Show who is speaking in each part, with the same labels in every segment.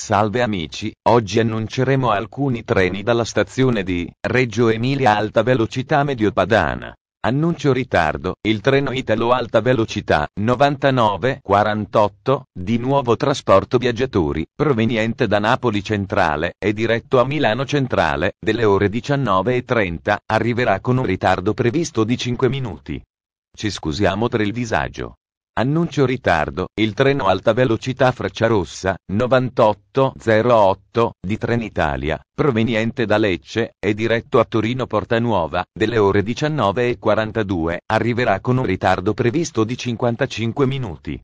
Speaker 1: Salve amici, oggi annunceremo alcuni treni dalla stazione di Reggio Emilia Alta Velocità Medio Padana. Annuncio ritardo, il treno Italo Alta Velocità 9948, di nuovo trasporto viaggiatori, proveniente da Napoli Centrale e diretto a Milano Centrale, delle ore 19.30, arriverà con un ritardo previsto di 5 minuti. Ci scusiamo per il disagio. Annuncio ritardo, il treno alta velocità Frecciarossa, 9808, di Trenitalia, proveniente da Lecce, e diretto a Torino Porta Nuova, delle ore 19.42, arriverà con un ritardo previsto di 55 minuti.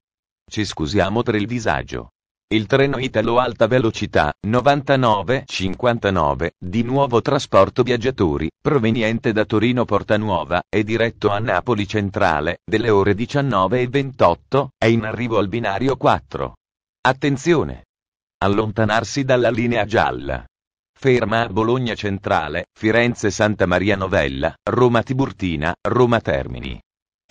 Speaker 1: Ci scusiamo per il disagio. Il treno Italo Alta Velocità 9959, di nuovo trasporto viaggiatori, proveniente da Torino Porta Nuova, è diretto a Napoli Centrale, delle ore 19.28, è in arrivo al binario 4. Attenzione! Allontanarsi dalla linea gialla. Ferma a Bologna Centrale, Firenze Santa Maria Novella, Roma Tiburtina, Roma Termini.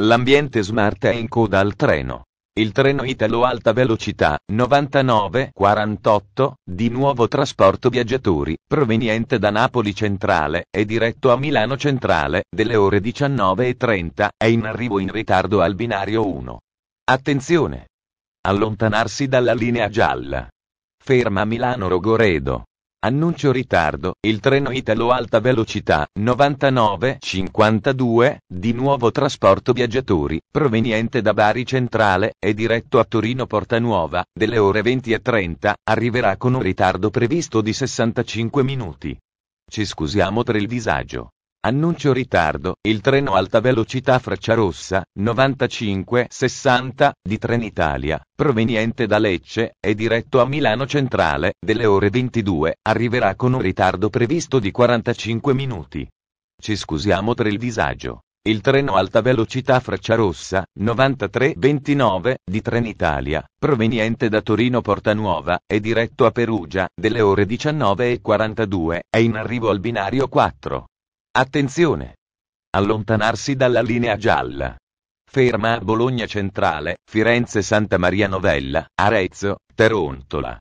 Speaker 1: L'ambiente smart è in coda al treno. Il treno Italo Alta Velocità 9948, di nuovo trasporto viaggiatori, proveniente da Napoli Centrale è diretto a Milano Centrale, delle ore 19.30, è in arrivo in ritardo al binario 1. Attenzione! Allontanarsi dalla linea gialla. Ferma Milano Rogoredo. Annuncio ritardo, il treno Italo Alta Velocità 9952, di nuovo trasporto viaggiatori, proveniente da Bari Centrale, è diretto a Torino Porta Nuova, delle ore 20 e 30, arriverà con un ritardo previsto di 65 minuti. Ci scusiamo per il disagio. Annuncio ritardo, il treno alta velocità Frecciarossa, 95-60, di Trenitalia, proveniente da Lecce, e diretto a Milano Centrale, delle ore 22, arriverà con un ritardo previsto di 45 minuti. Ci scusiamo per il disagio. Il treno alta velocità Frecciarossa, 93-29, di Trenitalia, proveniente da Torino Porta Nuova, e diretto a Perugia, delle ore 19.42, è in arrivo al binario 4. Attenzione! Allontanarsi dalla linea gialla. Ferma a Bologna Centrale, Firenze Santa Maria Novella, Arezzo, Terontola.